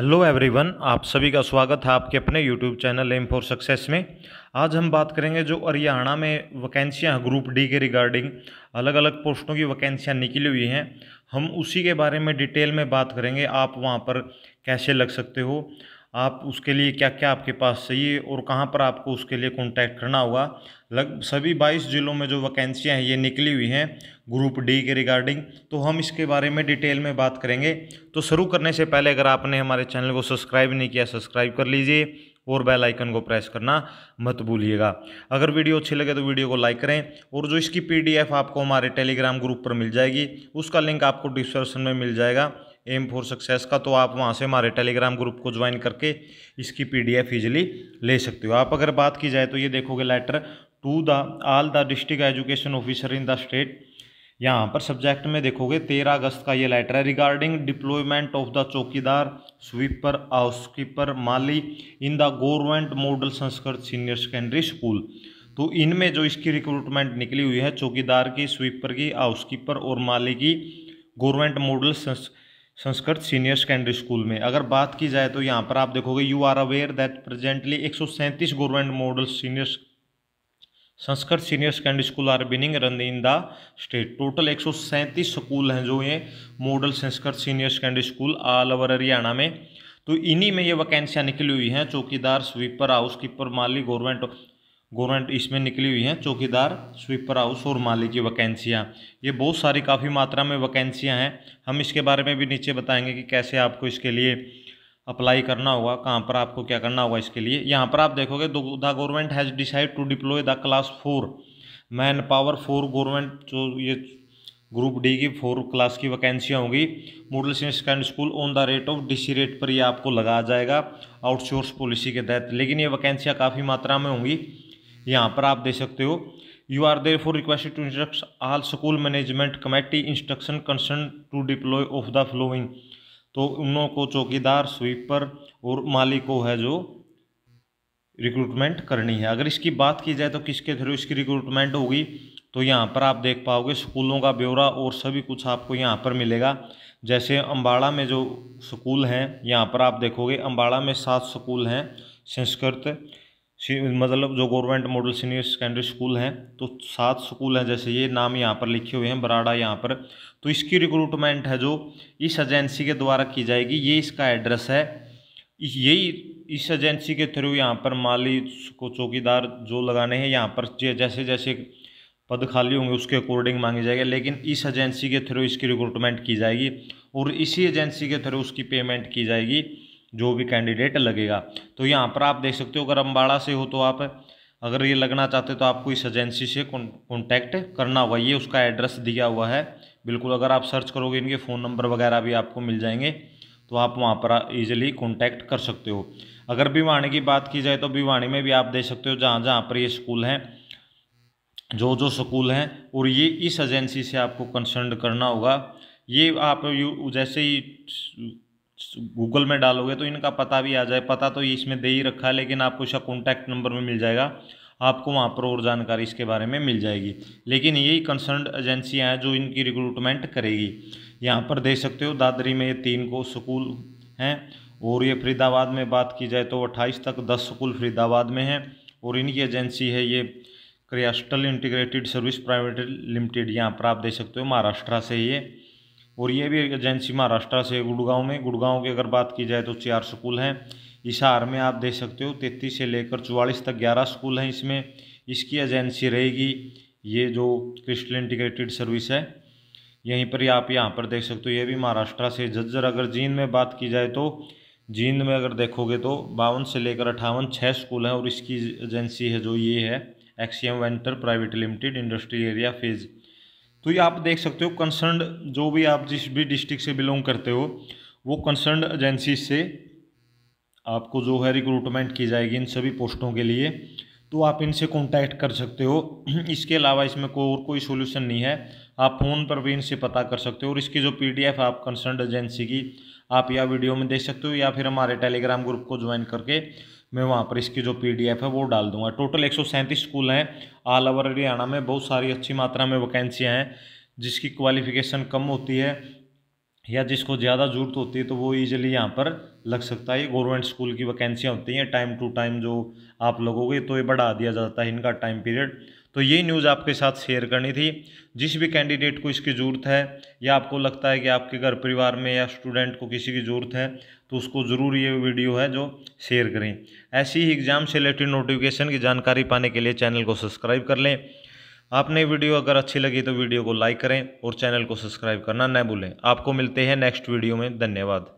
hello everyone आप सभी का स्वागत है आपके अपने YouTube channel M for success में आज हम बात करेंगे जो हरियाणा में वैकेंसियां हैं ग्रुप डी के रिगार्डिंग अलग अलग पोस्टों की वैकेंसियां निकली हुई हैं हम उसी के बारे में डिटेल में बात करेंगे आप वहां पर कैसे लग सकते हो आप उसके लिए क्या क्या आपके पास चाहिए और कहाँ पर आपको उसके लिए कॉन्टैक्ट करना होगा लग सभी 22 ज़िलों में जो वैकेंसियाँ हैं ये निकली हुई हैं ग्रुप डी के रिगार्डिंग तो हम इसके बारे में डिटेल में बात करेंगे तो शुरू करने से पहले अगर आपने हमारे चैनल को सब्सक्राइब नहीं किया सब्सक्राइब कर लीजिए और बेल आइकन को प्रेस करना मत भूलिएगा अगर वीडियो अच्छी लगे तो वीडियो को लाइक करें और जो इसकी पीडीएफ आपको हमारे टेलीग्राम ग्रुप पर मिल जाएगी उसका लिंक आपको डिस्क्रिप्शन में मिल जाएगा एम फॉर सक्सेस का तो आप वहाँ से हमारे टेलीग्राम ग्रुप को ज्वाइन करके इसकी पीडीएफ इजीली ले सकते हो आप अगर बात की जाए तो ये देखोगे letter to the all the district education officer in the state यहाँ पर सब्जेक्ट में देखोगे तेरह अगस्त का ये लेटर है रिगार्डिंग डिप्लॉयमेंट ऑफ द चौकीदार स्वीपर हाउसकीपर माली in the government model Sanskrit senior secondary school तो इनमें जो इसकी रिक्रूटमेंट निकली हुई है चौकीदार की स्वीपर की हाउसकीपर और माली की government model Sanskrit Sanskrit senior secondary school में अगर बात की जाए तो यहाँ पर आप देखोगे you are aware that presently एक government model senior Sanskrit senior secondary school are being run in the state total एक स्कूल हैं जो ये model Sanskrit senior secondary school all over Haryana में तो इन्हीं में ये वैकेंसियाँ निकली हुई हैं चौकीदार स्वीपर हाउस कीपर माली गवर्नमेंट गवर्नमेंट इसमें निकली हुई हैं चौकीदार स्वीपर हाउस और माली की वैकेंसियाँ ये बहुत सारी काफ़ी मात्रा में वैकेंसियाँ हैं हम इसके बारे में भी नीचे बताएंगे कि कैसे आपको इसके लिए अप्लाई करना होगा कहाँ पर आपको क्या करना होगा इसके लिए यहाँ पर आप देखोगे the government has decide to deploy the class four man power four government जो ये ग्रुप डी की फोर क्लास की वैकेंसियाँ होंगी model senior secondary school on the rate of DC rate पर ये आपको लगाया जाएगा आउटसोर्स पॉलिसी के तहत लेकिन ये वैकेंसियाँ काफ़ी मात्रा में होंगी यहाँ पर आप दे सकते हो you are therefore requested to instruct all school management committee instruction concern to deploy of the following तो उन को चौकीदार स्वीपर और माली को है जो रिक्रूटमेंट करनी है अगर इसकी बात की जाए तो किसके थ्रू इसकी रिक्रूटमेंट होगी तो यहाँ पर आप देख पाओगे स्कूलों का ब्यौरा और सभी कुछ आपको यहाँ पर मिलेगा जैसे अम्बाड़ा में जो स्कूल हैं यहाँ पर आप देखोगे अम्बाड़ा में सात स्कूल हैं संस्कृत मतलब जो government model senior secondary school हैं तो सात स्कूल हैं जैसे ये नाम यहाँ पर लिखे हुए हैं बराड़ा यहाँ पर तो इसकी रिक्रूटमेंट है जो इस एजेंसी के द्वारा की जाएगी ये इसका एड्रेस है यही इस एजेंसी के थ्रू यहाँ पर माली को चौकीदार जो लगाने हैं यहाँ पर जैसे जैसे पद खाली होंगे उसके अकॉर्डिंग मांगे जाएगा लेकिन इस एजेंसी के थ्रू इसकी रिक्रूटमेंट की जाएगी और इसी एजेंसी के थ्रू उसकी पेमेंट की जाएगी जो भी कैंडिडेट लगेगा तो यहाँ पर आप देख सकते हो अगर अम्बाड़ा से हो तो आप अगर ये लगना चाहते तो आपको इस एजेंसी से कॉन्टैक्ट करना होगा ये उसका एड्रेस दिया हुआ है बिल्कुल अगर आप सर्च करोगे इनके फ़ोन नंबर वगैरह भी आपको मिल जाएंगे तो आप वहाँ पर ईजिली कॉन्टैक्ट कर सकते हो अगर भिवाणी की बात की जाए तो भिवाणी में भी आप देख सकते हो जहाँ जहाँ पर ये स्कूल हैं जो जो स्कूल हैं और ये इस एजेंसी से आपको कंसर्न करना होगा ये आप जैसे ही गूगल में डालोगे तो इनका पता भी आ जाए पता तो इसमें दे ही रखा है लेकिन आपको इसका कॉन्टैक्ट नंबर में मिल जाएगा आपको वहाँ पर और जानकारी इसके बारे में मिल जाएगी लेकिन यही कंसर्न एजेंसियाँ हैं जो इनकी रिक्रूटमेंट करेगी यहाँ पर देख सकते हो दादरी में ये तीन को स्कूल हैं और ये फरीदाबाद में बात की जाए तो अट्ठाईस तक दस स्कूल फरीदाबाद में हैं और इनकी एजेंसी है ये crystal integrated service private limited यहाँ पर आप देख सकते हो महाराष्ट्र से ये और ये भी एजेंसी महाराष्ट्र से गुड़गांव में गुड़गांव की अगर बात की जाए तो चार स्कूल हैं इशार में आप देख सकते हो तैतीस से लेकर चौवालीस तक ग्यारह स्कूल हैं इसमें इसकी एजेंसी रहेगी ये जो क्रिस्टल इंटीग्रेटेड सर्विस है यहीं पर ही आप यहाँ पर देख सकते हो ये भी महाराष्ट्र से जज्जर अगर जींद में बात की जाए तो जींद में अगर देखोगे तो बावन से लेकर अठावन छः स्कूल हैं और इसकी एजेंसी है जो ये है एक्सीएम वेंटर private limited industry area phase तो ये आप देख सकते हो कंसर्न जो भी आप जिस भी डिस्ट्रिक्ट से बिलोंग करते हो वो कंसर्न एजेंसी से आपको जो है रिक्रूटमेंट की जाएगी इन सभी पोस्टों के लिए तो आप इनसे कॉन्टैक्ट कर सकते हो इसके अलावा इसमें को और कोई सोल्यूशन नहीं है आप फ़ोन पर भी इनसे पता कर सकते हो और इसकी जो पी आप कंसर्न एजेंसी की आप या वीडियो में देख सकते हो या फिर हमारे टेलीग्राम ग्रुप को ज्वाइन करके मैं वहाँ पर इसकी जो पीडीएफ है वो डाल दूंगा टोटल एक स्कूल हैं ऑल ओवर हरियाणा में बहुत सारी अच्छी मात्रा में वैकेंसियाँ हैं जिसकी क्वालिफिकेशन कम होती है या जिसको ज़्यादा ज़रूरत होती है तो वो ईजिली यहाँ पर लग सकता है गवर्नमेंट स्कूल की वैकेंसियाँ होती हैं टाइम टू टाइम जो आप के तो ये बढ़ा दिया जाता है इनका टाइम पीरियड तो ये न्यूज़ आपके साथ शेयर करनी थी जिस भी कैंडिडेट को इसकी ज़रूरत है या आपको लगता है कि आपके घर परिवार में या स्टूडेंट को किसी की ज़रूरत है तो उसको ज़रूर ये वीडियो है जो शेयर करें ऐसी ही एग्ज़ाम से रिलेटेड नोटिफिकेशन की जानकारी पाने के लिए चैनल को सब्सक्राइब कर लें आपने वीडियो अगर अच्छी लगी तो वीडियो को लाइक करें और चैनल को सब्सक्राइब करना न भूलें आपको मिलते हैं नेक्स्ट वीडियो में धन्यवाद